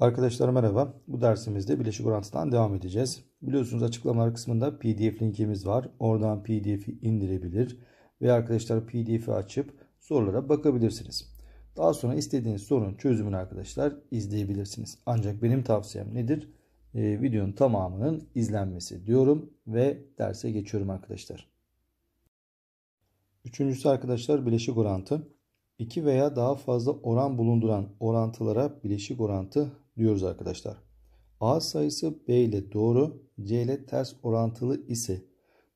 Arkadaşlar merhaba. Bu dersimizde bileşik orantıdan devam edeceğiz. Biliyorsunuz açıklamalar kısmında pdf linkimiz var. Oradan pdf'i indirebilir ve arkadaşlar pdf'i açıp sorulara bakabilirsiniz. Daha sonra istediğiniz sorunun çözümünü arkadaşlar izleyebilirsiniz. Ancak benim tavsiyem nedir? e, videonun tamamının izlenmesi diyorum ve derse geçiyorum arkadaşlar. Üçüncüsü arkadaşlar bileşik orantı. İki veya daha fazla oran bulunduran orantılara bileşik orantı diyoruz arkadaşlar. A sayısı B ile doğru, C ile ters orantılı ise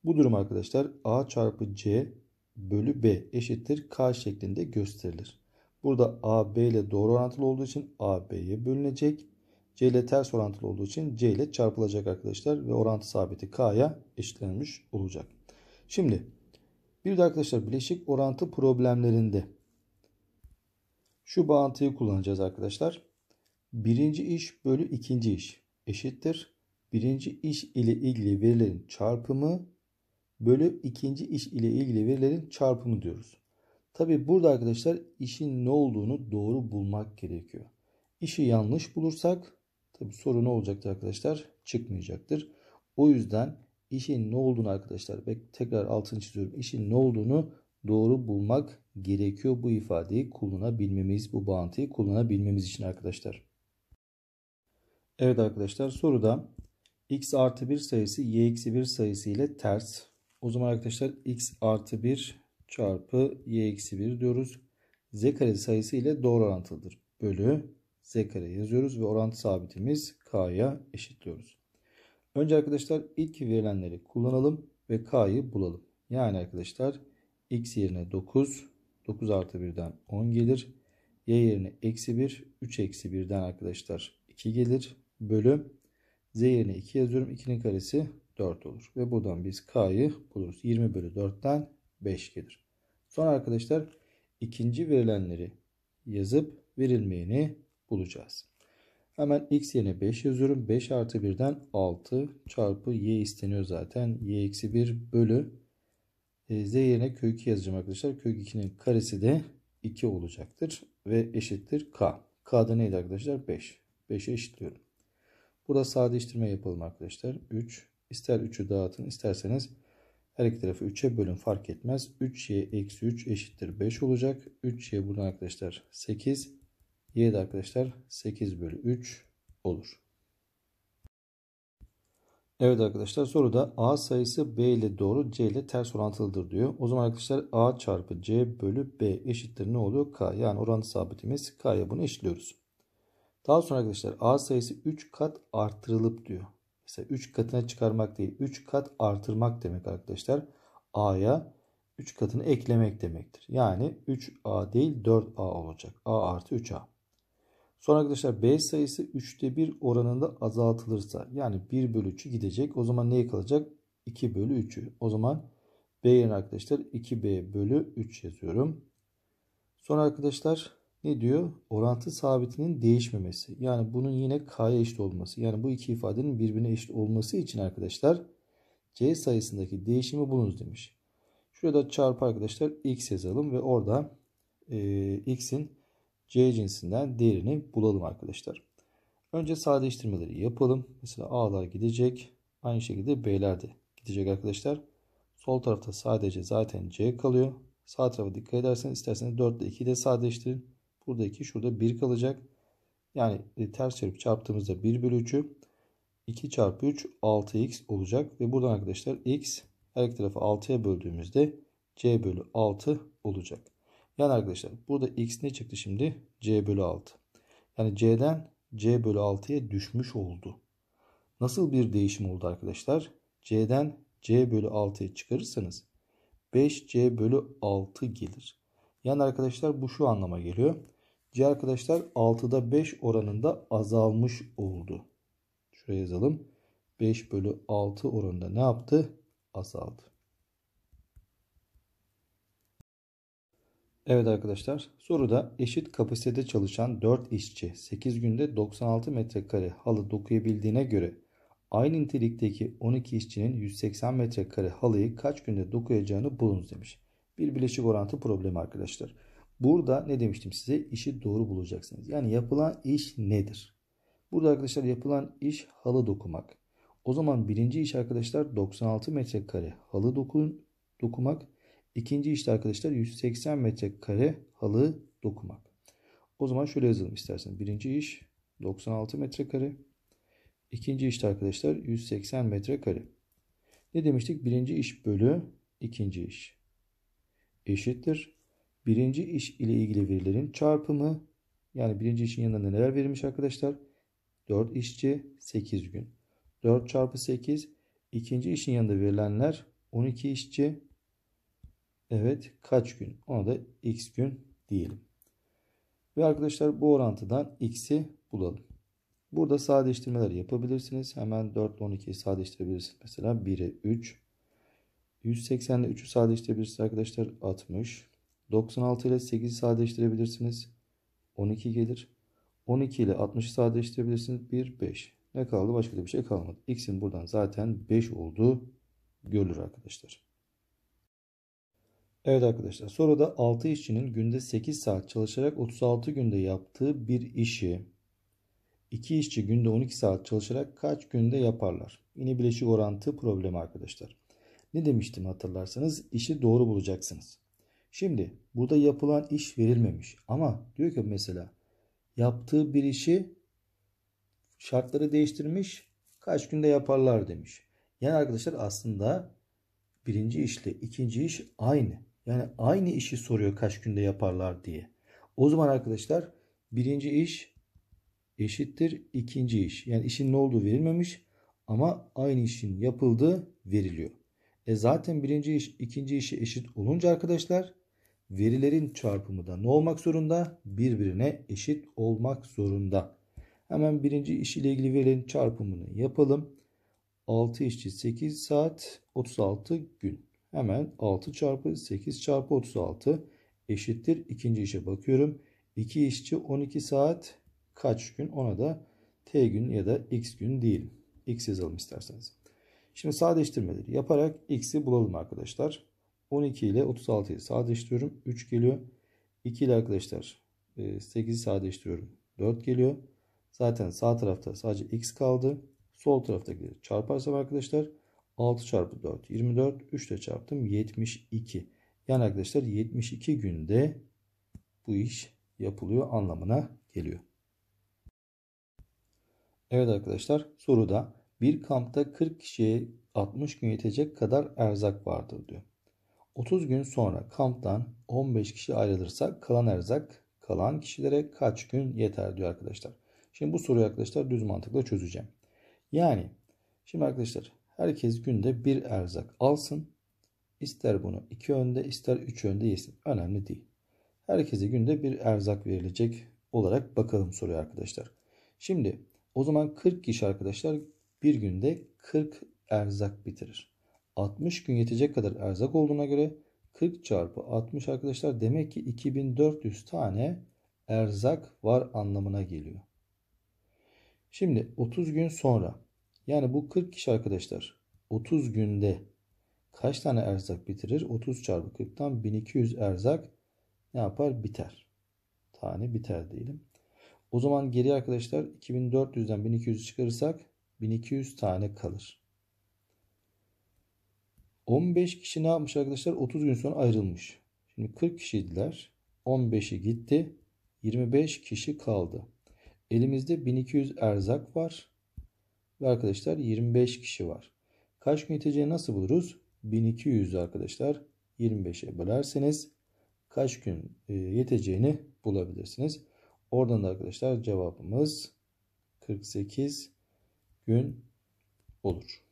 bu durum arkadaşlar A çarpı C bölü B eşittir K şeklinde gösterilir. Burada A B ile doğru orantılı olduğu için A B'ye bölünecek. C ile ters orantılı olduğu için C ile çarpılacak arkadaşlar ve orantı sabiti K'ya eşitlenmiş olacak. Şimdi bir de arkadaşlar bileşik orantı problemlerinde şu bağıntıyı kullanacağız arkadaşlar. Birinci iş bölü ikinci iş eşittir. Birinci iş ile ilgili verilerin çarpımı bölü ikinci iş ile ilgili verilerin çarpımı diyoruz. Tabi burada arkadaşlar işin ne olduğunu doğru bulmak gerekiyor. İşi yanlış bulursak bu soru ne olacaktır arkadaşlar? Çıkmayacaktır. O yüzden işin ne olduğunu arkadaşlar ben tekrar altını çiziyorum. İşin ne olduğunu doğru bulmak gerekiyor. Bu ifadeyi kullanabilmemiz, bu bağıntıyı kullanabilmemiz için arkadaşlar. Evet arkadaşlar soruda x artı 1 sayısı y eksi 1 sayısı ile ters. O zaman arkadaşlar x artı 1 çarpı y eksi 1 diyoruz. z kare sayısı ile doğru orantılıdır. Bölü z kare yazıyoruz ve orantı sabitimiz k'ya eşitliyoruz. Önce arkadaşlar ilk verilenleri kullanalım ve k'yı bulalım. Yani arkadaşlar x yerine 9, 9 artı 1'den 10 gelir. y yerine eksi 1, 3 eksi 1'den arkadaşlar 2 gelir. Bölü z yerine 2 yazıyorum. 2'nin karesi 4 olur. Ve buradan biz k'yı buluruz. 20 bölü 4'ten 5 gelir. Sonra arkadaşlar ikinci verilenleri yazıp verilmeyeni bulacağız. Hemen x yerine 5 yazıyorum. 5 artı 1'den 6 çarpı y isteniyor zaten. y eksi 1 bölü e, z yerine kök 2 yazacağım arkadaşlar. Kök 2'nin karesi de 2 olacaktır. Ve eşittir k. K'da neydi arkadaşlar? 5. 5'e eşitliyorum. Burada sadeleştirme yapalım arkadaşlar. 3. İster 3'ü dağıtın isterseniz her iki tarafı 3'e bölün fark etmez. 3y eksi 3 eşittir 5 olacak. 3y buradan arkadaşlar 8. Y de arkadaşlar 8 bölü 3 olur. Evet arkadaşlar soruda A sayısı B ile doğru C ile ters orantılıdır diyor. O zaman arkadaşlar A çarpı C bölü B eşittir ne oluyor? K yani orantı sabitimiz K'ya bunu eşitliyoruz. Daha sonra arkadaşlar A sayısı 3 kat artırılıp diyor. Mesela 3 katına çıkarmak değil 3 kat artırmak demek arkadaşlar. A'ya 3 katını eklemek demektir. Yani 3A değil 4A olacak. A artı 3A. Sonra arkadaşlar B sayısı 3'te 1 oranında azaltılırsa yani 1 bölü 3'ü gidecek. O zaman neye kalacak? 2 bölü 3'ü. O zaman B yerine arkadaşlar 2B bölü 3 yazıyorum. Sonra arkadaşlar ne diyor? Orantı sabitinin değişmemesi. Yani bunun yine K'ya eşit olması. Yani bu iki ifadenin birbirine eşit olması için arkadaşlar C sayısındaki değişimi bulunuz demiş. Şurada çarpı arkadaşlar X yazalım ve orada e, X'in C cinsinden değerini bulalım arkadaşlar. Önce sadeleştirmeleri yapalım. Mesela A'lar gidecek. Aynı şekilde B'ler de gidecek arkadaşlar. Sol tarafta sadece zaten C kalıyor. Sağ tarafa dikkat ederseniz isterseniz 4 ile 2'yi de sadeleştirin. Burada 2 şurada 1 kalacak. Yani e, ters çarpıp çarptığımızda 1 bölü 3'ü 2 çarpı 3 6x olacak. Ve buradan arkadaşlar x her iki tarafı 6'ya böldüğümüzde c bölü 6 olacak. Yani arkadaşlar burada x ne çıktı şimdi? c bölü 6. Yani c'den c bölü 6'ya düşmüş oldu. Nasıl bir değişim oldu arkadaşlar? c'den c bölü 6'ya çıkarırsanız 5c bölü 6 gelir. Yani arkadaşlar bu şu anlama geliyor. C arkadaşlar 6'da 5 oranında azalmış oldu. Şuraya yazalım. 5 bölü 6 oranında ne yaptı? Azaldı. Evet arkadaşlar soruda eşit kapasitede çalışan 4 işçi 8 günde 96 metrekare halı dokuyabildiğine göre aynı nitelikteki 12 işçinin 180 metrekare halıyı kaç günde dokuyacağını bulunuz demiş. Bir bileşik orantı problemi arkadaşlar. Burada ne demiştim size işi doğru bulacaksınız. Yani yapılan iş nedir? Burada arkadaşlar yapılan iş halı dokumak. O zaman birinci iş arkadaşlar 96 metrekare halı dokun, dokumak. İkinci işte arkadaşlar 180 metrekare halı dokumak. O zaman şöyle yazalım istersen. Birinci iş 96 metrekare. İkinci işte arkadaşlar 180 metrekare. Ne demiştik? Birinci iş bölü ikinci iş. Eşittir. Birinci iş ile ilgili verilerin çarpımı. Yani birinci işin yanında neler verilmiş arkadaşlar? 4 işçi 8 gün. 4 çarpı 8. İkinci işin yanında verilenler 12 işçi Evet kaç gün? Ona da x gün diyelim. Ve arkadaşlar bu orantıdan x'i bulalım. Burada sadeleştirmeler yapabilirsiniz. Hemen 4 ile 12'yi sadeleştirebilirsiniz. Mesela 1'e 3. 180 ile 3'ü sadeleştirebilirsiniz arkadaşlar. 60. 96 ile 8'i sadeleştirebilirsiniz. 12 gelir. 12 ile 60'ı sadeleştirebilirsiniz. 1, 5. Ne kaldı? Başka bir şey kalmadı. X'in buradan zaten 5 olduğu görülür arkadaşlar. Evet arkadaşlar soruda 6 işçinin günde 8 saat çalışarak 36 günde yaptığı bir işi 2 işçi günde 12 saat çalışarak kaç günde yaparlar? Yine bileşik orantı problemi arkadaşlar. Ne demiştim hatırlarsanız işi doğru bulacaksınız. Şimdi burada yapılan iş verilmemiş ama diyor ki mesela yaptığı bir işi şartları değiştirmiş kaç günde yaparlar demiş. Yani arkadaşlar aslında birinci işle ikinci iş aynı. Yani aynı işi soruyor kaç günde yaparlar diye. O zaman arkadaşlar birinci iş eşittir ikinci iş. Yani işin ne olduğu verilmemiş ama aynı işin yapıldığı veriliyor. E zaten birinci iş ikinci işe eşit olunca arkadaşlar verilerin çarpımı da ne olmak zorunda? Birbirine eşit olmak zorunda. Hemen birinci iş ile ilgili verilerin çarpımını yapalım. 6 işçi 8 saat 36 gün. Hemen 6 çarpı 8 çarpı 36 eşittir. İkinci işe bakıyorum. 2 işçi 12 saat kaç gün? Ona da T gün ya da X gün değil. X yazalım isterseniz. Şimdi sadeleştirmeleri yaparak X'i bulalım arkadaşlar. 12 ile 36'yı sadeleştiriyorum. 3 geliyor. 2 ile arkadaşlar 8'i e, sadeleştiriyorum. 4 geliyor. Zaten sağ tarafta sadece X kaldı. Sol taraftaki çarparsam arkadaşlar 6 çarpı 4 24. 3 ile çarptım 72. Yani arkadaşlar 72 günde bu iş yapılıyor anlamına geliyor. Evet arkadaşlar soruda bir kampta 40 kişiye 60 gün yetecek kadar erzak vardır diyor. 30 gün sonra kamptan 15 kişi ayrılırsa kalan erzak kalan kişilere kaç gün yeter diyor arkadaşlar. Şimdi bu soruyu arkadaşlar düz mantıkla çözeceğim. Yani şimdi arkadaşlar Herkes günde bir erzak alsın. İster bunu iki önde ister üç önde yesin. Önemli değil. Herkese günde bir erzak verilecek olarak bakalım soruyor arkadaşlar. Şimdi o zaman 40 kişi arkadaşlar bir günde 40 erzak bitirir. 60 gün yetecek kadar erzak olduğuna göre 40 çarpı 60 arkadaşlar demek ki 2400 tane erzak var anlamına geliyor. Şimdi 30 gün sonra yani bu 40 kişi arkadaşlar 30 günde kaç tane erzak bitirir? 30 çarpı 40'tan 1200 erzak ne yapar? Biter. Tane biter diyelim. O zaman geri arkadaşlar 2400'den 1200 çıkarırsak 1200 tane kalır. 15 kişi ne yapmış arkadaşlar? 30 gün sonra ayrılmış. Şimdi 40 kişiydiler. 15'i gitti. 25 kişi kaldı. Elimizde 1200 erzak var. Ve arkadaşlar 25 kişi var. Kaç gün yeteceği nasıl buluruz? 1200 arkadaşlar 25'e bölerseniz kaç gün e, yeteceğini bulabilirsiniz. Oradan da arkadaşlar cevabımız 48 gün olur.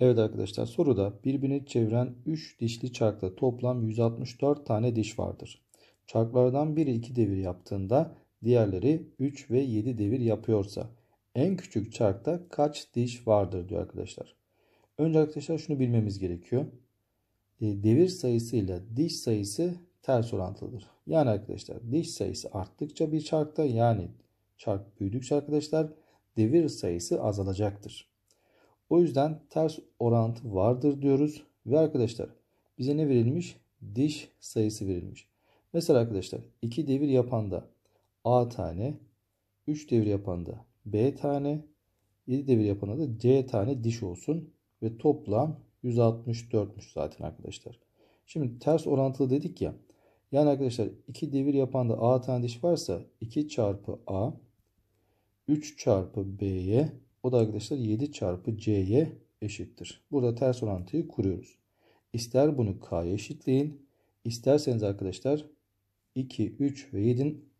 Evet arkadaşlar soruda birbirini çeviren 3 dişli çarkta toplam 164 tane diş vardır. Çarklardan biri 2 devir yaptığında diğerleri 3 ve 7 devir yapıyorsa en küçük çarkta kaç diş vardır diyor arkadaşlar. Önce arkadaşlar şunu bilmemiz gerekiyor. E, devir sayısıyla diş sayısı ters orantılıdır. Yani arkadaşlar diş sayısı arttıkça bir çarkta yani çark büyüdükçe arkadaşlar devir sayısı azalacaktır. O yüzden ters orantı vardır diyoruz. Ve arkadaşlar bize ne verilmiş? Diş sayısı verilmiş. Mesela arkadaşlar 2 devir yapanda A tane, 3 devir yapanda B tane 7 devir bir yapana da C tane diş olsun. Ve toplam 164'müş zaten arkadaşlar. Şimdi ters orantılı dedik ya. Yani arkadaşlar 2 devir yapan da A tane diş varsa 2 çarpı A 3 çarpı B'ye o da arkadaşlar 7 çarpı C'ye eşittir. Burada ters orantıyı kuruyoruz. İster bunu K'ya eşitleyin. isterseniz arkadaşlar 2, 3 ve 7'nin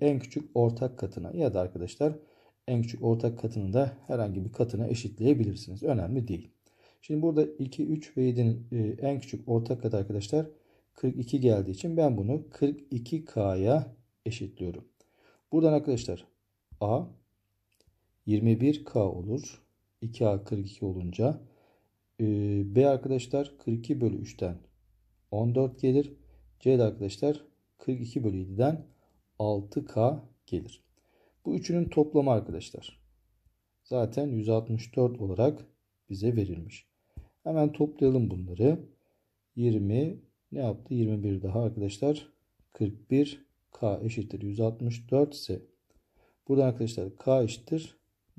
en küçük ortak katına ya da arkadaşlar en küçük ortak katını da herhangi bir katına eşitleyebilirsiniz. Önemli değil. Şimdi burada 2, 3 ve 7'nin e, en küçük ortak katı arkadaşlar 42 geldiği için ben bunu 42K'ya eşitliyorum. Buradan arkadaşlar A 21K olur. 2A 42 olunca e, B arkadaşlar 42 bölü 3'ten 14 gelir. C de arkadaşlar 42 bölü 7'den 6K gelir. Bu üçünün toplamı arkadaşlar. Zaten 164 olarak bize verilmiş. Hemen toplayalım bunları. 20 ne yaptı? 21 daha arkadaşlar. 41 K eşittir 164 ise burada arkadaşlar K eşittir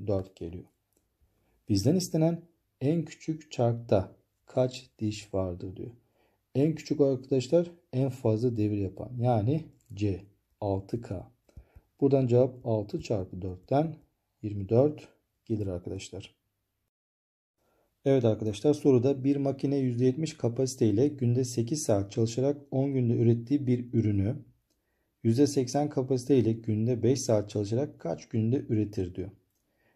4 geliyor. Bizden istenen en küçük çarkta kaç diş vardır diyor. En küçük arkadaşlar en fazla devir yapan yani C 6K. Buradan cevap 6 çarpı 4'ten 24 gelir arkadaşlar. Evet arkadaşlar soruda bir makine %70 kapasiteyle günde 8 saat çalışarak 10 günde ürettiği bir ürünü %80 kapasiteyle günde 5 saat çalışarak kaç günde üretir diyor.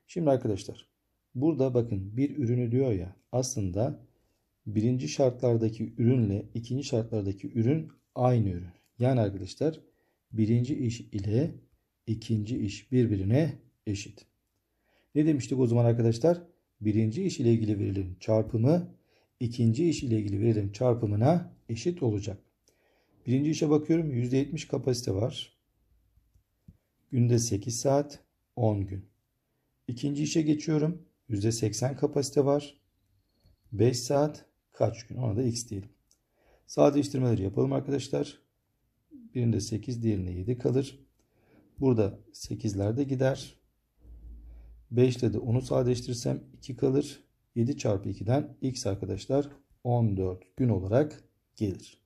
Şimdi arkadaşlar burada bakın bir ürünü diyor ya aslında birinci şartlardaki ürünle ikinci şartlardaki ürün aynı ürün. Yani arkadaşlar birinci iş ile ikinci iş birbirine eşit. Ne demiştik o zaman arkadaşlar? Birinci iş ile ilgili verilen çarpımı ikinci iş ile ilgili verilen çarpımına eşit olacak. Birinci işe bakıyorum %70 kapasite var. Günde 8 saat 10 gün. İkinci işe geçiyorum. %80 kapasite var. 5 saat kaç gün ona da x diyelim. Sağ değiştirmeleri yapalım arkadaşlar. Birinde 8 diğerinde 7 kalır. Burada 8'ler gider. 5 ile de 10'u sadeleştirirsem 2 kalır. 7 çarpı 2'den x arkadaşlar 14 gün olarak gelir.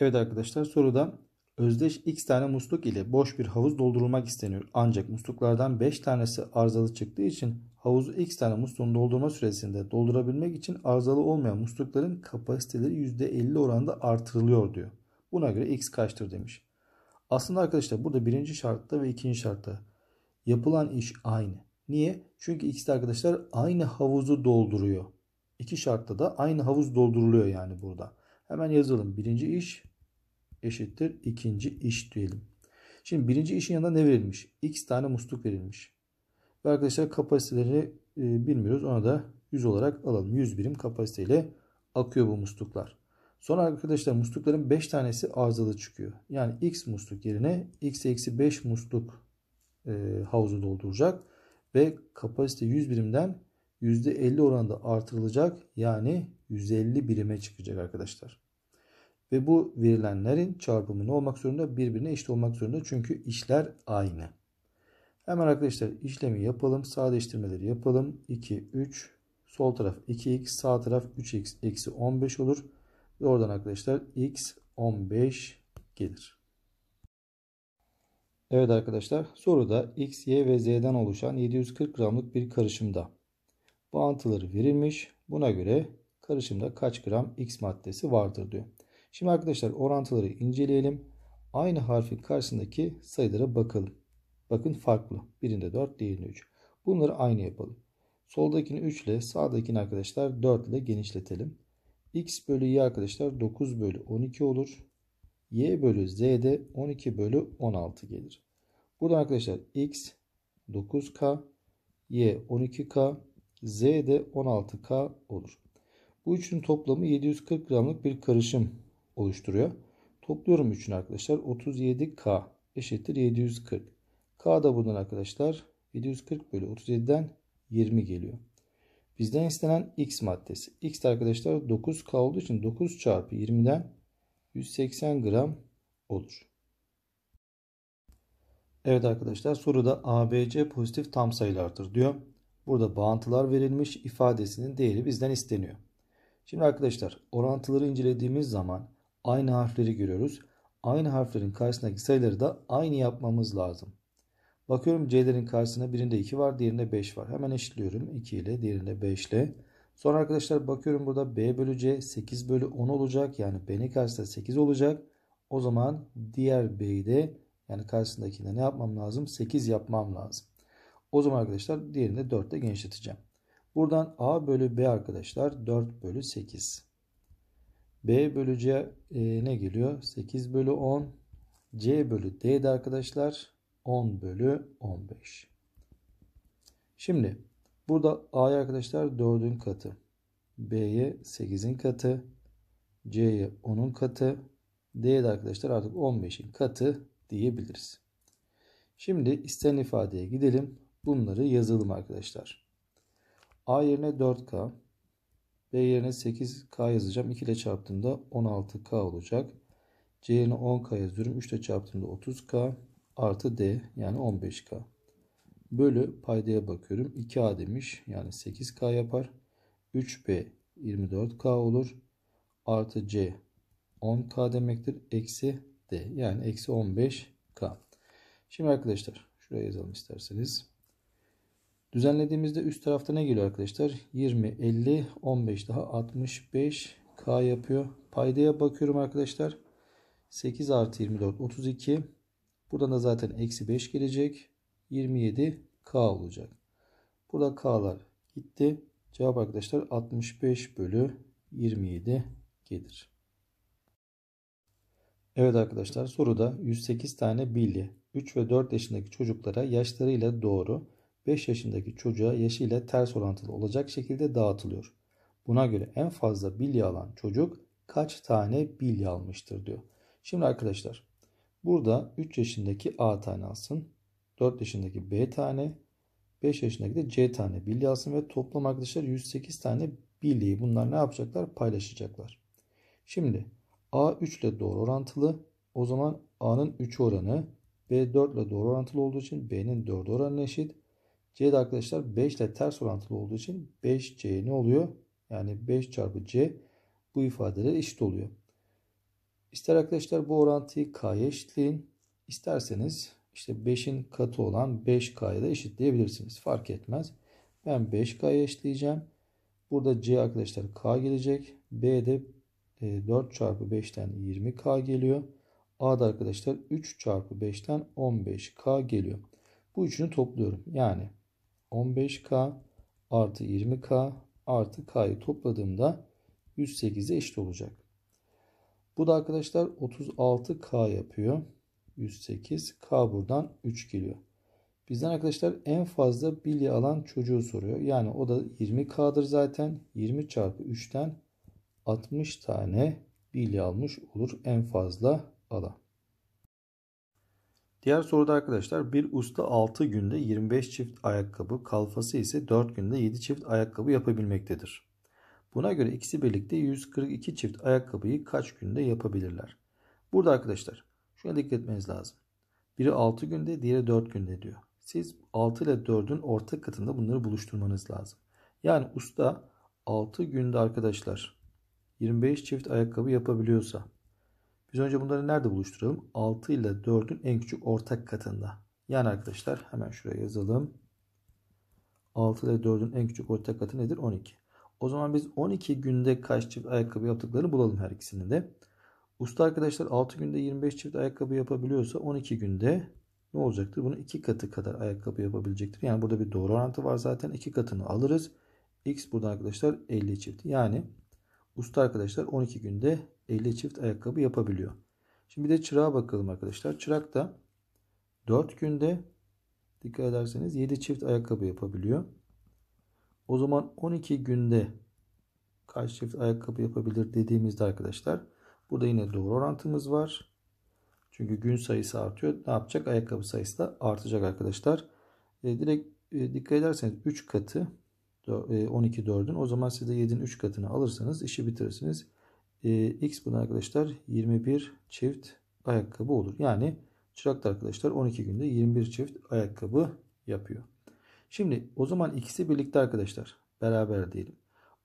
Evet arkadaşlar soruda özdeş x tane musluk ile boş bir havuz doldurulmak isteniyor. Ancak musluklardan 5 tanesi arızalı çıktığı için havuzu x tane musluğun doldurma süresinde doldurabilmek için arızalı olmayan muslukların kapasiteleri %50 oranda artırılıyor diyor. Buna göre x kaçtır demiş. Aslında arkadaşlar burada birinci şartta ve ikinci şartta yapılan iş aynı. Niye? Çünkü ikisi de arkadaşlar aynı havuzu dolduruyor. İki şartta da aynı havuz dolduruluyor yani burada. Hemen yazalım. Birinci iş eşittir ikinci iş diyelim. Şimdi birinci işin yanında ne verilmiş? X tane musluk verilmiş. Ve arkadaşlar kapasitelerini e, bilmiyoruz. Ona da 100 olarak alalım. 100 birim kapasiteyle akıyor bu musluklar. Sonra arkadaşlar muslukların 5 tanesi arızalı çıkıyor. Yani x musluk yerine x eksi 5 musluk e, havuzu dolduracak. Ve kapasite 100 birimden %50 oranında artırılacak. Yani 150 birime çıkacak arkadaşlar. Ve bu verilenlerin çarpımı ne olmak zorunda? Birbirine eşit olmak zorunda. Çünkü işler aynı. Hemen arkadaşlar işlemi yapalım. Sadeleştirmeleri yapalım. 2, 3. Sol taraf 2x. Sağ taraf 3x eksi 15 olur. Ve oradan arkadaşlar x 15 gelir. Evet arkadaşlar soruda x, y ve z'den oluşan 740 gramlık bir karışımda bağıntıları verilmiş. Buna göre karışımda kaç gram x maddesi vardır diyor. Şimdi arkadaşlar orantıları inceleyelim. Aynı harfin karşısındaki sayılara bakalım. Bakın farklı. Birinde 4, diğerinde 3. Bunları aynı yapalım. Soldakini 3 ile sağdakini arkadaşlar 4 ile genişletelim. X bölü Y arkadaşlar 9 bölü 12 olur. Y bölü Z de 12 bölü 16 gelir. Burada arkadaşlar X 9K, Y 12K, Z de 16K olur. Bu üçünün toplamı 740 gramlık bir karışım oluşturuyor. Topluyorum üçünü arkadaşlar. 37K eşittir 740. K da buradan arkadaşlar 740 bölü 37'den 20 geliyor. Bizden istenen X maddesi. X arkadaşlar 9K için 9 çarpı 20'den 180 gram olur. Evet arkadaşlar soruda ABC pozitif tam sayılardır diyor. Burada bağıntılar verilmiş ifadesinin değeri bizden isteniyor. Şimdi arkadaşlar orantıları incelediğimiz zaman aynı harfleri görüyoruz. Aynı harflerin karşısındaki sayıları da aynı yapmamız lazım. Bakıyorum C'lerin karşısına birinde 2 var, diğerinde 5 var. Hemen eşitliyorum 2 ile, diğerinde 5 ile. Sonra arkadaşlar bakıyorum burada B bölü C 8 bölü 10 olacak. Yani B'nin karşısında 8 olacak. O zaman diğer B'yi de yani karşısındakine ne yapmam lazım? 8 yapmam lazım. O zaman arkadaşlar diğerinde 4 ile genişleteceğim. Buradan A bölü B arkadaşlar 4 bölü 8. B bölü C e, ne geliyor? 8 bölü 10. C bölü D de arkadaşlar 10 bölü 15. Şimdi burada A'ya arkadaşlar 4'ün katı. B'ye 8'in katı. C'ye 10'un katı. D'ye de arkadaşlar artık 15'in katı diyebiliriz. Şimdi istenen ifadeye gidelim. Bunları yazalım arkadaşlar. A yerine 4K. B yerine 8K yazacağım. 2 ile çarptığımda 16K olacak. C yerine 10K yazıyorum. 3 ile çarptığımda 30K artı D yani 15K. Bölü paydaya bakıyorum. 2A demiş. Yani 8K yapar. 3B 24K olur. Artı C 10K demektir. Eksi D yani eksi 15K. Şimdi arkadaşlar şuraya yazalım isterseniz. Düzenlediğimizde üst tarafta ne geliyor arkadaşlar? 20, 50, 15 daha 65K yapıyor. Paydaya bakıyorum arkadaşlar. 8 artı 24, 32. Buradan da zaten eksi 5 gelecek. 27 K olacak. Burada K'lar gitti. Cevap arkadaşlar 65 bölü 27 gelir. Evet arkadaşlar soruda 108 tane bilye 3 ve 4 yaşındaki çocuklara yaşlarıyla doğru 5 yaşındaki çocuğa yaşıyla ters orantılı olacak şekilde dağıtılıyor. Buna göre en fazla bilye alan çocuk kaç tane bilye almıştır diyor. Şimdi arkadaşlar Burada 3 yaşındaki A tane alsın. 4 yaşındaki B tane. 5 yaşındaki de C tane bilye alsın ve toplam arkadaşlar 108 tane bilyeyi bunlar ne yapacaklar? Paylaşacaklar. Şimdi A 3 ile doğru orantılı. O zaman A'nın 3 oranı B 4 ile doğru orantılı olduğu için B'nin 4 oranı eşit. C de arkadaşlar 5 ile ters orantılı olduğu için 5C ne oluyor? Yani 5 çarpı C bu ifadeler eşit oluyor. İster arkadaşlar bu orantıyı k'ya eşitleyin. İsterseniz işte 5'in katı olan 5k'ya da eşitleyebilirsiniz. Fark etmez. Ben 5k'ya eşitleyeceğim. Burada c arkadaşlar k gelecek. B de 4 e, çarpı 5'ten 20k geliyor. A'da arkadaşlar 3 çarpı 5'ten 15k geliyor. Bu üçünü topluyorum. Yani 15k artı 20k artı k'yı topladığımda 108'e eşit olacak. Bu da arkadaşlar 36K yapıyor. 108. K buradan 3 geliyor. Bizden arkadaşlar en fazla bilye alan çocuğu soruyor. Yani o da 20K'dır zaten. 20 çarpı 3'ten 60 tane bilye almış olur en fazla alan. Diğer soruda arkadaşlar bir usta 6 günde 25 çift ayakkabı, kalfası ise 4 günde 7 çift ayakkabı yapabilmektedir. Buna göre ikisi birlikte 142 çift ayakkabıyı kaç günde yapabilirler? Burada arkadaşlar şuna dikkat etmeniz lazım. Biri 6 günde diğeri 4 günde diyor. Siz 6 ile 4'ün ortak katında bunları buluşturmanız lazım. Yani usta 6 günde arkadaşlar 25 çift ayakkabı yapabiliyorsa biz önce bunları nerede buluşturalım? 6 ile 4'ün en küçük ortak katında. Yani arkadaşlar hemen şuraya yazalım. 6 ile 4'ün en küçük ortak katı nedir? 12. O zaman biz 12 günde kaç çift ayakkabı yaptıklarını bulalım her ikisini de. Usta arkadaşlar 6 günde 25 çift ayakkabı yapabiliyorsa 12 günde ne olacaktır? Bunu 2 katı kadar ayakkabı yapabilecektir. Yani burada bir doğru orantı var zaten. 2 katını alırız. X burada arkadaşlar 50 çift. Yani usta arkadaşlar 12 günde 50 çift ayakkabı yapabiliyor. Şimdi bir de çırağa bakalım arkadaşlar. Çırak da 4 günde dikkat ederseniz 7 çift ayakkabı yapabiliyor. O zaman 12 günde kaç çift ayakkabı yapabilir dediğimizde arkadaşlar burada yine doğru orantımız var. Çünkü gün sayısı artıyor. Ne yapacak? Ayakkabı sayısı da artacak arkadaşlar. E, direkt e, dikkat ederseniz 3 katı 12 4'ün e, o zaman siz de 7'nin 3 katını alırsanız işi bitirirsiniz. E, X bunun arkadaşlar 21 çift ayakkabı olur. Yani çırak da arkadaşlar 12 günde 21 çift ayakkabı yapıyor. Şimdi o zaman ikisi birlikte arkadaşlar. Beraber diyelim.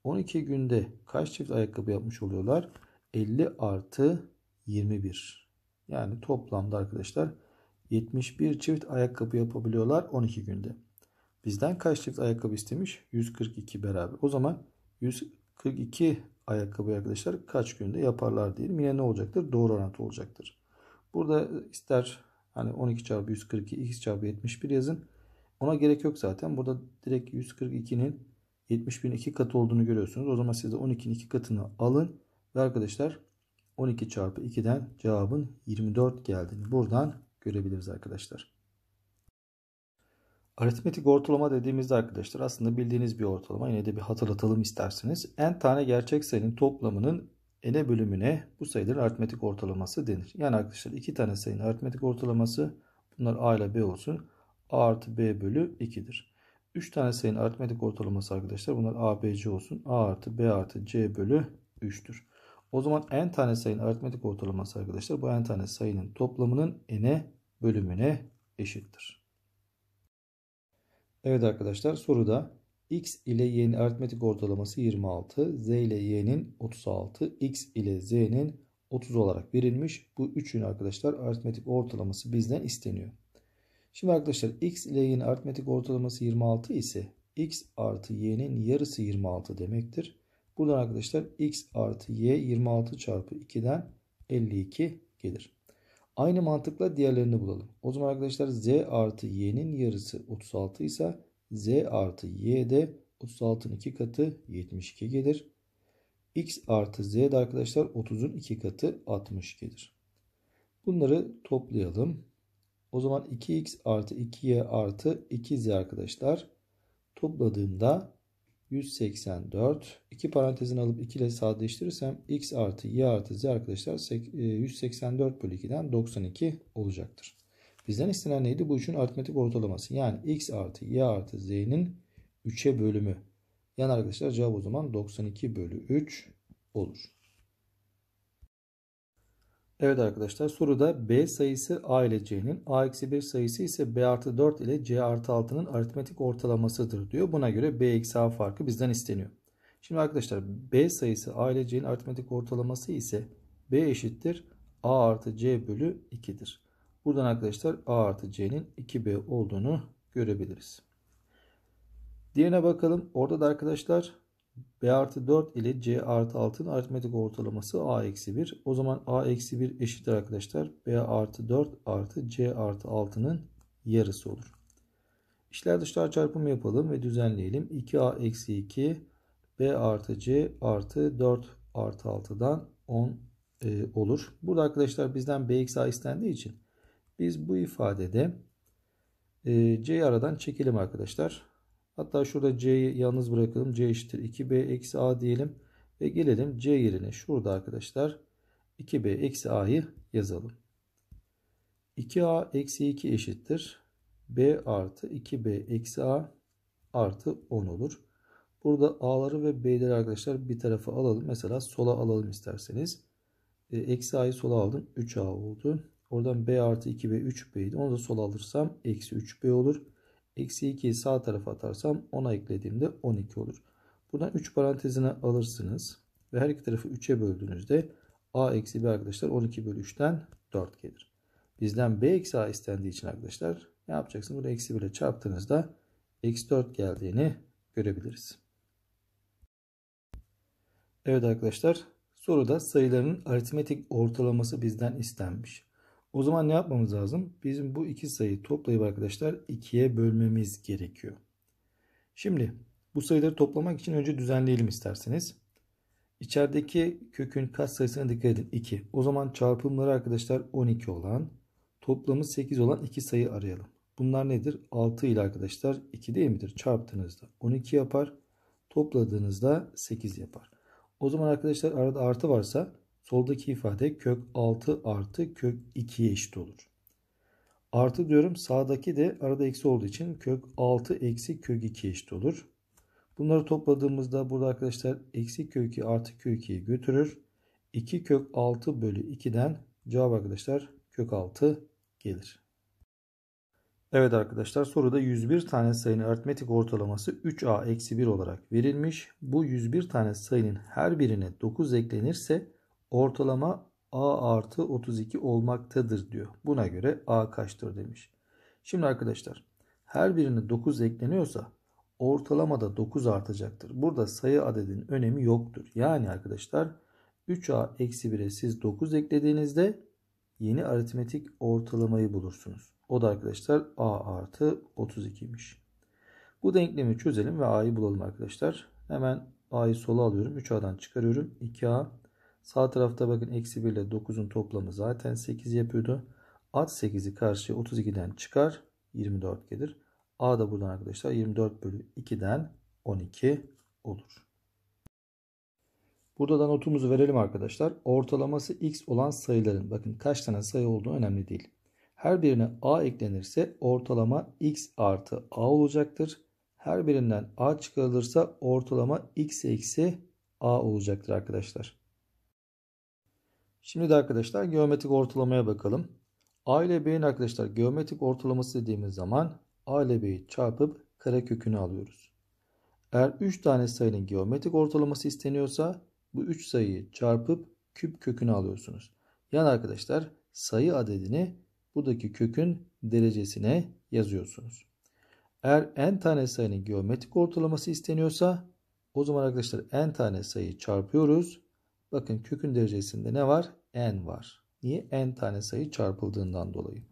12 günde kaç çift ayakkabı yapmış oluyorlar? 50 artı 21. Yani toplamda arkadaşlar 71 çift ayakkabı yapabiliyorlar 12 günde. Bizden kaç çift ayakkabı istemiş? 142 beraber. O zaman 142 ayakkabı arkadaşlar kaç günde yaparlar diyelim. Yine ne olacaktır? Doğru orantı olacaktır. Burada ister hani 12 çarpı 142 x çarpı 71 yazın. Ona gerek yok zaten. Burada direkt 142'nin 70.000 2 katı olduğunu görüyorsunuz. O zaman siz de 12'nin 2 katını alın. Ve arkadaşlar 12 çarpı 2'den cevabın 24 geldiğini buradan görebiliriz arkadaşlar. Aritmetik ortalama dediğimizde arkadaşlar aslında bildiğiniz bir ortalama. Yine de bir hatırlatalım isterseniz. N tane gerçek sayının toplamının n'e bölümüne bu sayıların aritmetik ortalaması denir. Yani arkadaşlar iki tane sayının aritmetik ortalaması bunlar a ile b olsun. A artı B bölü 2'dir. 3 tane sayının aritmetik ortalaması arkadaşlar. Bunlar A, B, C olsun. A artı B artı C bölü 3'tür. O zaman n tane sayının aritmetik ortalaması arkadaşlar. Bu n tane sayının toplamının n'e bölümüne eşittir. Evet arkadaşlar soruda x ile y'nin aritmetik ortalaması 26, z ile y'nin 36, x ile z'nin 30 olarak verilmiş. Bu üçün arkadaşlar aritmetik ortalaması bizden isteniyor. Şimdi arkadaşlar x ile y'nin aritmetik ortalaması 26 ise x artı y'nin yarısı 26 demektir. Buradan arkadaşlar x artı y 26 çarpı 2'den 52 gelir. Aynı mantıkla diğerlerini bulalım. O zaman arkadaşlar z artı y'nin yarısı 36 ise z artı y de 36'nın 2 katı 72 gelir. x artı z de arkadaşlar 30'un 2 katı 60 gelir. Bunları toplayalım. O zaman 2x artı 2y artı 2z arkadaşlar topladığımda 184. İki parantezin alıp 2 ile sadeleştirirsem x artı y artı z arkadaşlar 184 e, bölü 2'den 92 olacaktır. Bizden istenen neydi? Bu üçün aritmetik ortalaması. Yani x artı y artı z'nin 3'e bölümü. Yani arkadaşlar cevap o zaman 92 bölü 3 olur. Evet arkadaşlar soruda B sayısı A ile C'nin A-1 sayısı ise B artı 4 ile C artı 6'nın aritmetik ortalamasıdır diyor. Buna göre B eksi A farkı bizden isteniyor. Şimdi arkadaşlar B sayısı A ile C'nin aritmetik ortalaması ise B eşittir A artı C bölü 2'dir. Buradan arkadaşlar A artı C'nin 2B olduğunu görebiliriz. Diğerine bakalım. Orada da arkadaşlar B artı 4 ile C artı 6'nın aritmetik ortalaması A eksi 1. O zaman A eksi 1 eşittir arkadaşlar. B artı 4 artı C artı 6'nın yarısı olur. İşler dışlar çarpımı yapalım ve düzenleyelim. 2A eksi 2 B artı C artı 4 artı 6'dan 10 e, olur. Burada arkadaşlar bizden B eksi A istendiği için biz bu ifadede e, C'yi aradan çekelim arkadaşlar. Hatta şurada C'yi yalnız bırakalım. C eşittir 2B eksi A diyelim. Ve gelelim C yerine. Şurada arkadaşlar 2B eksi A'yı yazalım. 2A eksi 2 eşittir. B artı 2B eksi A artı 10 olur. Burada A'ları ve B'leri arkadaşlar bir tarafa alalım. Mesela sola alalım isterseniz. E, eksi A'yı sola aldım. 3A oldu. Oradan B artı 2B 3B idi. Onu da sola alırsam eksi 3B olur. Eksi 2'yi sağ tarafa atarsam 10'a eklediğimde 12 olur. Buradan 3 parantezine alırsınız. Ve her iki tarafı 3'e böldüğünüzde a eksi 1 arkadaşlar 12 bölü 3'ten 4 gelir. Bizden b eksi a istendiği için arkadaşlar ne yapacaksınız? Bunu eksi 1'e çarptığınızda eksi 4 geldiğini görebiliriz. Evet arkadaşlar soruda sayıların aritmetik ortalaması bizden istenmiş. O zaman ne yapmamız lazım? Bizim bu iki sayıyı toplayıp arkadaşlar 2'ye bölmemiz gerekiyor. Şimdi bu sayıları toplamak için önce düzenleyelim isterseniz. İçerideki kökün kat sayısına dikkat edin 2. O zaman çarpımları arkadaşlar 12 olan toplamı 8 olan iki sayı arayalım. Bunlar nedir? 6 ile arkadaşlar 2 değil midir? Çarptığınızda 12 yapar. Topladığınızda 8 yapar. O zaman arkadaşlar arada artı varsa Soldaki ifade kök 6 artı kök 2'ye eşit olur. Artı diyorum sağdaki de arada eksi olduğu için kök 6 eksi kök 2 eşit olur. Bunları topladığımızda burada arkadaşlar eksi kök 2 artı kök 2'yi götürür. 2 kök 6 bölü 2'den cevap arkadaşlar kök 6 gelir. Evet arkadaşlar soruda 101 tane sayının aritmetik ortalaması 3a-1 olarak verilmiş. Bu 101 tane sayının her birine 9 eklenirse ortalama a artı 32 olmaktadır diyor. Buna göre a kaçtır demiş. Şimdi arkadaşlar her birine 9 ekleniyorsa ortalama da 9 artacaktır. Burada sayı adedin önemi yoktur. Yani arkadaşlar 3a eksi 1'e siz 9 eklediğinizde yeni aritmetik ortalamayı bulursunuz. O da arkadaşlar a artı 32'ymiş. Bu denklemi çözelim ve a'yı bulalım arkadaşlar. Hemen a'yı sola alıyorum. 3a'dan çıkarıyorum. 2a Sağ tarafta bakın eksi 1 ile 9'un toplamı zaten 8 yapıyordu. At 8'i karşıya 32'den çıkar. 24 gelir. A da buradan arkadaşlar 24 bölü 2'den 12 olur. Burada da notumuzu verelim arkadaşlar. Ortalaması x olan sayıların bakın kaç tane sayı olduğu önemli değil. Her birine a eklenirse ortalama x artı a olacaktır. Her birinden a çıkarılırsa ortalama x eksi a olacaktır arkadaşlar. Şimdi de arkadaşlar geometrik ortalamaya bakalım. A ile B'nin arkadaşlar geometrik ortalaması dediğimiz zaman A ile B'yi çarpıp kare kökünü alıyoruz. Eğer 3 tane sayının geometrik ortalaması isteniyorsa bu 3 sayıyı çarpıp küp kökünü alıyorsunuz. Yani arkadaşlar sayı adedini buradaki kökün derecesine yazıyorsunuz. Eğer n tane sayının geometrik ortalaması isteniyorsa o zaman arkadaşlar n tane sayı çarpıyoruz Bakın kökün derecesinde ne var? n var. Niye? n tane sayı çarpıldığından dolayı.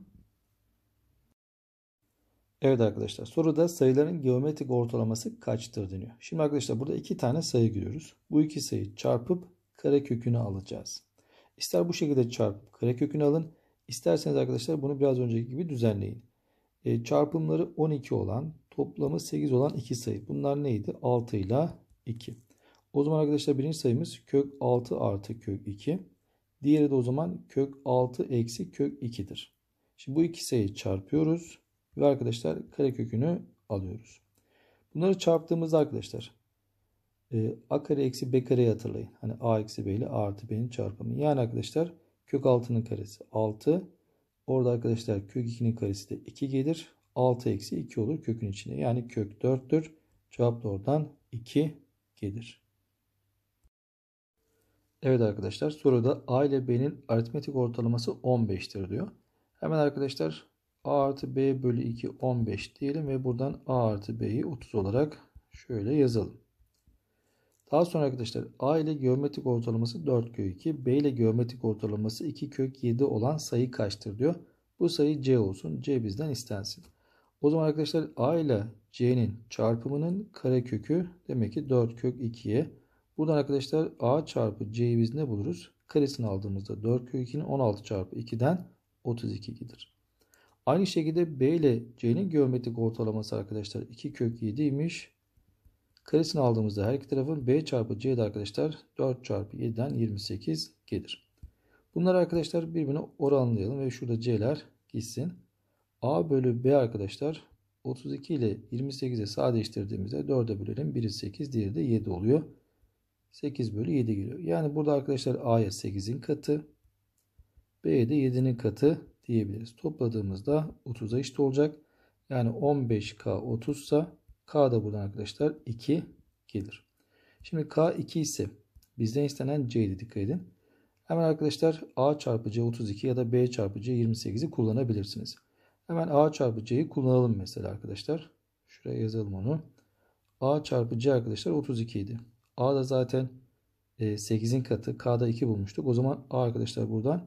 Evet arkadaşlar soruda sayıların geometrik ortalaması kaçtır deniyor. Şimdi arkadaşlar burada iki tane sayı görüyoruz. Bu iki sayı çarpıp kare kökünü alacağız. İster bu şekilde çarpıp kare kökünü alın. İsterseniz arkadaşlar bunu biraz önceki gibi düzenleyin. E, çarpımları 12 olan toplamı 8 olan iki sayı. Bunlar neydi? 6 ile 2. O zaman arkadaşlar birinci sayımız kök 6 artı kök 2. Diğeri de o zaman kök 6 eksi kök 2'dir. Şimdi bu iki sayıyı çarpıyoruz ve arkadaşlar karekökünü alıyoruz. Bunları çarptığımızda arkadaşlar e, a kare eksi b kareyi hatırlayın. Hani a eksi b ile a artı b'nin çarpımı. Yani arkadaşlar kök 6'nın karesi 6. Orada arkadaşlar kök 2'nin karesi de 2 gelir. 6 eksi 2 olur kökün içine. Yani kök 4'tür. Cevap da oradan 2 gelir. Evet arkadaşlar soruda A ile B'nin aritmetik ortalaması 15'tir diyor. Hemen arkadaşlar A artı B bölü 2 15 diyelim ve buradan A artı B'yi 30 olarak şöyle yazalım. Daha sonra arkadaşlar A ile geometrik ortalaması 4 kök 2, B ile geometrik ortalaması 2 kök 7 olan sayı kaçtır diyor. Bu sayı C olsun. C bizden istensin. O zaman arkadaşlar A ile C'nin çarpımının karekökü demek ki 4 kök 2'ye Buradan arkadaşlar A çarpı C'yi biz ne buluruz? Karesini aldığımızda 4 kök 2'nin 16 çarpı 2'den 32 gelir. Aynı şekilde B ile C'nin geometrik ortalaması arkadaşlar 2 kök 7'ymiş. Karesini aldığımızda her iki tarafın B çarpı C'de arkadaşlar 4 çarpı 7'den 28 gelir. Bunları arkadaşlar birbirine oranlayalım ve şurada C'ler gitsin. A bölü B arkadaşlar 32 ile 28'e sadeleştirdiğimizde 4'e bölelim. 1'i 8 diğeri de 7 oluyor. 8 bölü 7 geliyor. Yani burada arkadaşlar A'ya 8'in katı. B'ye de 7'nin katı diyebiliriz. Topladığımızda 30'a eşit olacak. Yani 15K 30 ise K da buradan arkadaşlar 2 gelir. Şimdi K 2 ise bizden istenen C'ydi dikkat edin. Hemen arkadaşlar A çarpı C 32 ya da B çarpı C 28'i kullanabilirsiniz. Hemen A çarpı C'yi kullanalım mesela arkadaşlar. Şuraya yazalım onu. A çarpı C arkadaşlar 32 idi. A da zaten 8'in e, katı. K'da 2 bulmuştuk. O zaman A arkadaşlar buradan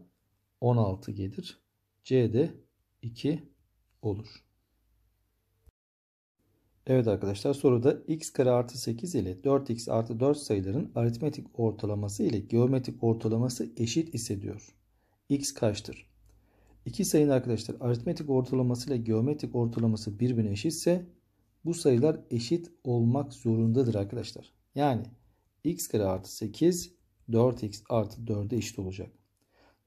16 gelir. C de 2 olur. Evet arkadaşlar soruda x kare artı 8 ile 4x artı 4 sayıların aritmetik ortalaması ile geometrik ortalaması eşit ise diyor. x kaçtır? İki sayının arkadaşlar aritmetik ortalaması ile geometrik ortalaması birbirine eşitse bu sayılar eşit olmak zorundadır arkadaşlar. Yani x kare artı 8 4x artı 4'e eşit olacak.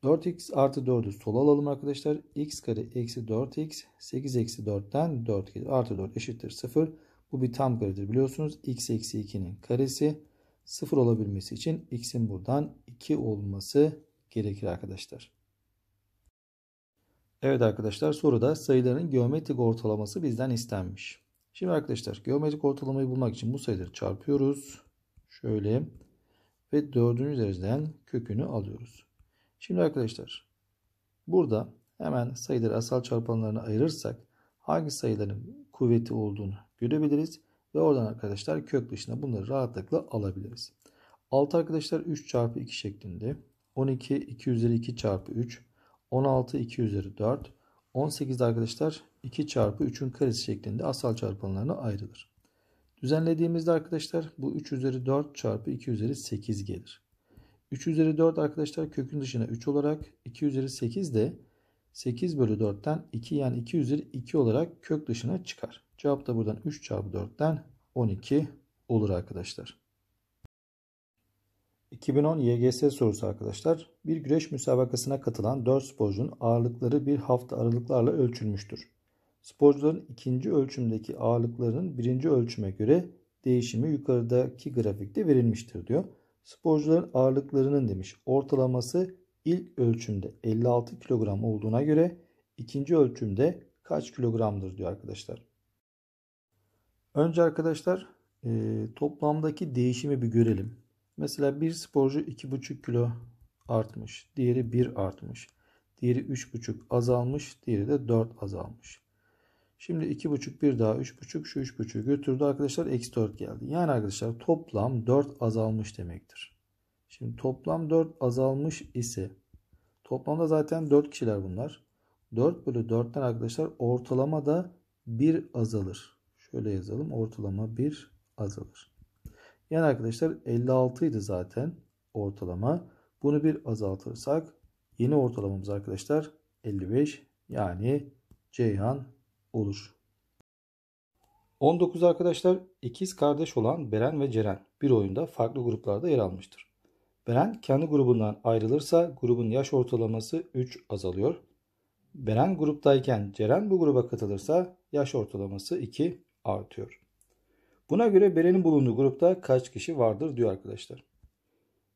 4x artı 4'ü sola alalım arkadaşlar. x kare eksi 4x 8 eksi 4'ten 4 gelir. Artı 4 eşittir 0. Bu bir tam karedir biliyorsunuz. x eksi 2'nin karesi 0 olabilmesi için x'in buradan 2 olması gerekir arkadaşlar. Evet arkadaşlar soruda sayıların geometrik ortalaması bizden istenmiş. Şimdi arkadaşlar geometrik ortalamayı bulmak için bu sayıları çarpıyoruz. Şöyle ve dördüncü dereceden kökünü alıyoruz. Şimdi arkadaşlar burada hemen sayıları asal çarpanlarına ayırırsak hangi sayıların kuvveti olduğunu görebiliriz. Ve oradan arkadaşlar kök dışına bunları rahatlıkla alabiliriz. 6 arkadaşlar 3 çarpı 2 şeklinde. 12 2 üzeri 2 çarpı 3. 16 2 üzeri 4. 18'de arkadaşlar 2 çarpı 3'ün karesi şeklinde asal çarpanlarına ayrılır. Düzenlediğimizde arkadaşlar bu 3 üzeri 4 çarpı 2 üzeri 8 gelir. 3 üzeri 4 arkadaşlar kökün dışına 3 olarak 2 üzeri 8 de 8 bölü 4'ten 2 yani 2 üzeri 2 olarak kök dışına çıkar. Cevap da buradan 3 çarpı 4'ten 12 olur arkadaşlar. 2010 YGS sorusu arkadaşlar. Bir güreş müsabakasına katılan 4 sporcunun ağırlıkları bir hafta aralıklarla ölçülmüştür. Sporcuların ikinci ölçümdeki ağırlıklarının birinci ölçüme göre değişimi yukarıdaki grafikte verilmiştir diyor. Sporcuların ağırlıklarının demiş ortalaması ilk ölçümde 56 kilogram olduğuna göre ikinci ölçümde kaç kilogramdır diyor arkadaşlar. Önce arkadaşlar e, toplamdaki değişimi bir görelim. Mesela bir sporcu 2,5 kilo artmış, diğeri 1 artmış, diğeri 3,5 azalmış, diğeri de 4 azalmış. Şimdi 2,5 bir daha 3,5 şu 3,5'ü götürdü arkadaşlar eksi 4 geldi. Yani arkadaşlar toplam 4 azalmış demektir. Şimdi toplam 4 azalmış ise toplamda zaten 4 kişiler bunlar. 4 bölü 4'ten arkadaşlar ortalama da 1 azalır. Şöyle yazalım ortalama 1 azalır. Yani arkadaşlar 56 idi zaten ortalama. Bunu bir azaltırsak yeni ortalamamız arkadaşlar 55 yani Ceyhan olur. 19 arkadaşlar ikiz kardeş olan Beren ve Ceren bir oyunda farklı gruplarda yer almıştır. Beren kendi grubundan ayrılırsa grubun yaş ortalaması 3 azalıyor. Beren gruptayken Ceren bu gruba katılırsa yaş ortalaması 2 artıyor. Buna göre Beren'in bulunduğu grupta kaç kişi vardır diyor arkadaşlar.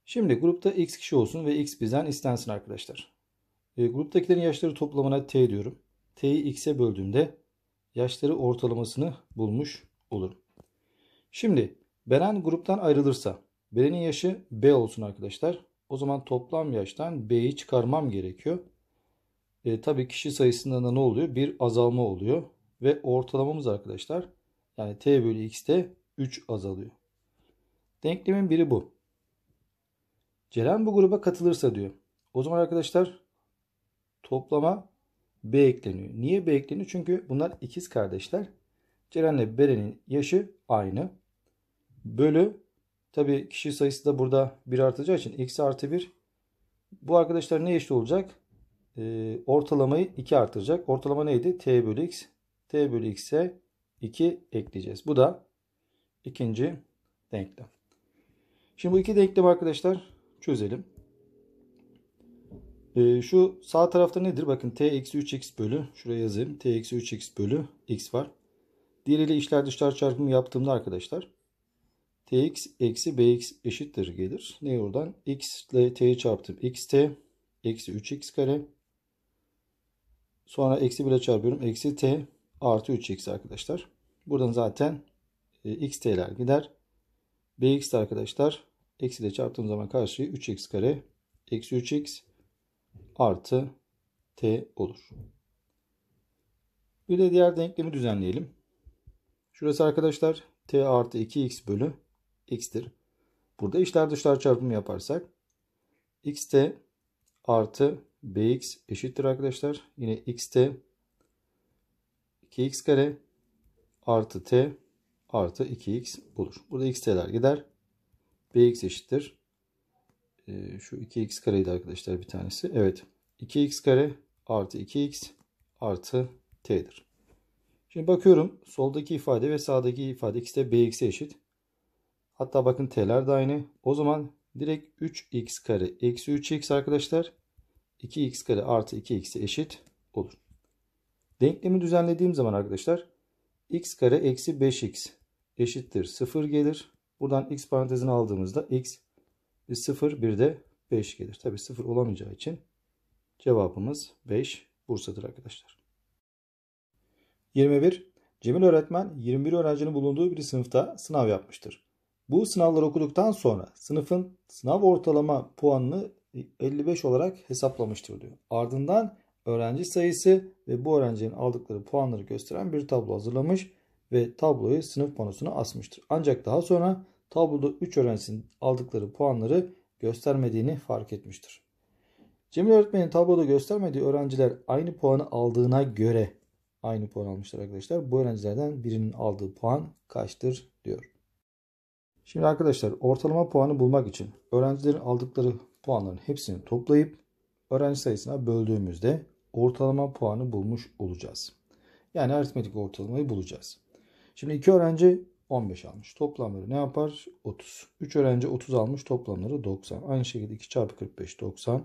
Şimdi grupta x kişi olsun ve x bizden istensin arkadaşlar. E, gruptakilerin yaşları toplamına t diyorum. t'yi x'e böldüğümde yaşları ortalamasını bulmuş olurum. Şimdi Beren gruptan ayrılırsa Beren'in yaşı b olsun arkadaşlar. O zaman toplam yaştan b'yi çıkarmam gerekiyor. E, tabii kişi sayısından da ne oluyor? Bir azalma oluyor. Ve ortalamamız arkadaşlar yani t bölü x'te 3 azalıyor. Denklemin biri bu. Ceren bu gruba katılırsa diyor. O zaman arkadaşlar toplama B ekleniyor. Niye B ekleniyor? Çünkü bunlar ikiz kardeşler. Ceren Ceren'le Beren'in yaşı aynı. Bölü tabi kişi sayısı da burada 1 artacağı için x artı 1. Bu arkadaşlar ne eşit olacak? Ee, ortalamayı 2 artıracak. Ortalama neydi? T bölü x. T bölü x x'e 2 ekleyeceğiz. Bu da ikinci denklem. Şimdi bu iki denklem arkadaşlar çözelim. Ee, şu sağ tarafta nedir? Bakın t eksi 3x bölü. Şuraya yazayım. t eksi 3x bölü x var. Diğeriyle işler dışlar çarpımı yaptığımda arkadaşlar tx eksi bx eşittir gelir. Ne oradan? x ile t'yi çarptım. xt eksi 3x kare. Sonra eksi 1'e çarpıyorum. Eksi t artı 3x arkadaşlar. Buradan zaten e, x t'ler gider. bx de arkadaşlar eksi ile çarptığım zaman karşıya 3x kare eksi 3x artı t olur. Bir de diğer denklemi düzenleyelim. Şurası arkadaşlar t artı 2x bölü x'tir. Burada işler dışlar çarpımı yaparsak xt artı bx eşittir arkadaşlar. Yine xt 2x kare artı t artı 2x olur. Burada x t'ler gider. bx eşittir. E, şu 2x kareydi arkadaşlar bir tanesi. Evet. 2x kare artı 2x artı t'dir. Şimdi bakıyorum soldaki ifade ve sağdaki ifade ikisi de bx'e eşit. Hatta bakın t'ler de aynı. O zaman direkt 3x kare eksi 3x arkadaşlar 2x kare artı 2x'e eşit olur. Denklemi düzenlediğim zaman arkadaşlar x kare eksi 5x eşittir 0 gelir. Buradan x parantezini aldığımızda x bir 0 bir de 5 gelir. Tabi 0 olamayacağı için cevabımız 5 Bursa'dır arkadaşlar. 21. Cemil öğretmen 21 öğrencinin bulunduğu bir sınıfta sınav yapmıştır. Bu sınavları okuduktan sonra sınıfın sınav ortalama puanını 55 olarak hesaplamıştır diyor. Ardından öğrenci sayısı ve bu öğrencinin aldıkları puanları gösteren bir tablo hazırlamış ve tabloyu sınıf panosuna asmıştır. Ancak daha sonra tabloda 3 öğrencinin aldıkları puanları göstermediğini fark etmiştir. Cemil öğretmenin tabloda göstermediği öğrenciler aynı puanı aldığına göre aynı puan almışlar arkadaşlar. Bu öğrencilerden birinin aldığı puan kaçtır diyor. Şimdi arkadaşlar ortalama puanı bulmak için öğrencilerin aldıkları puanların hepsini toplayıp öğrenci sayısına böldüğümüzde ortalama puanı bulmuş olacağız. Yani aritmetik ortalamayı bulacağız. Şimdi iki öğrenci 15 almış. Toplamları ne yapar? 30. 3 öğrenci 30 almış. Toplamları 90. Aynı şekilde 2 çarpı 45 90.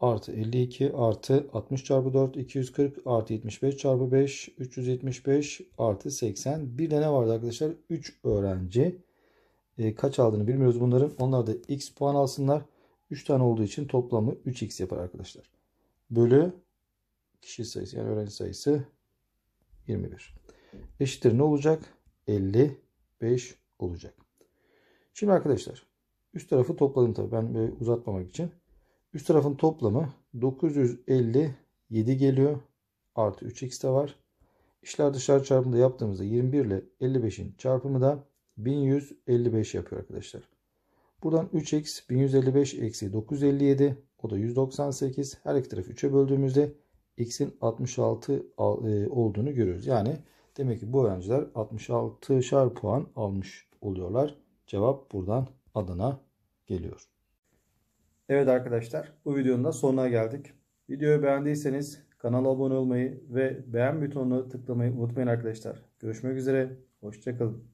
Artı 52 artı 60 çarpı 4 240 artı 75 çarpı 5 375 artı 80. Bir de ne vardı arkadaşlar? 3 öğrenci e, kaç aldığını bilmiyoruz bunların. Onlar da x puan alsınlar. 3 tane olduğu için toplamı 3x yapar arkadaşlar bölü kişi sayısı yani öğrenci sayısı 21. Eşittir ne olacak? 55 olacak. Şimdi arkadaşlar üst tarafı topladım tabii ben böyle uzatmamak için. Üst tarafın toplamı 957 geliyor. Artı 3x de var. İşler dışarı çarpımında yaptığımızda 21 ile 55'in çarpımı da 1155 yapıyor arkadaşlar. Buradan 3x 1155 eksi 957 o da 198. Her iki tarafı 3'e böldüğümüzde x'in 66 e, olduğunu görüyoruz. Yani demek ki bu öğrenciler 66'şar puan almış oluyorlar. Cevap buradan Adana geliyor. Evet arkadaşlar bu videonun da sonuna geldik. Videoyu beğendiyseniz kanala abone olmayı ve beğen butonuna tıklamayı unutmayın arkadaşlar. Görüşmek üzere. Hoşçakalın.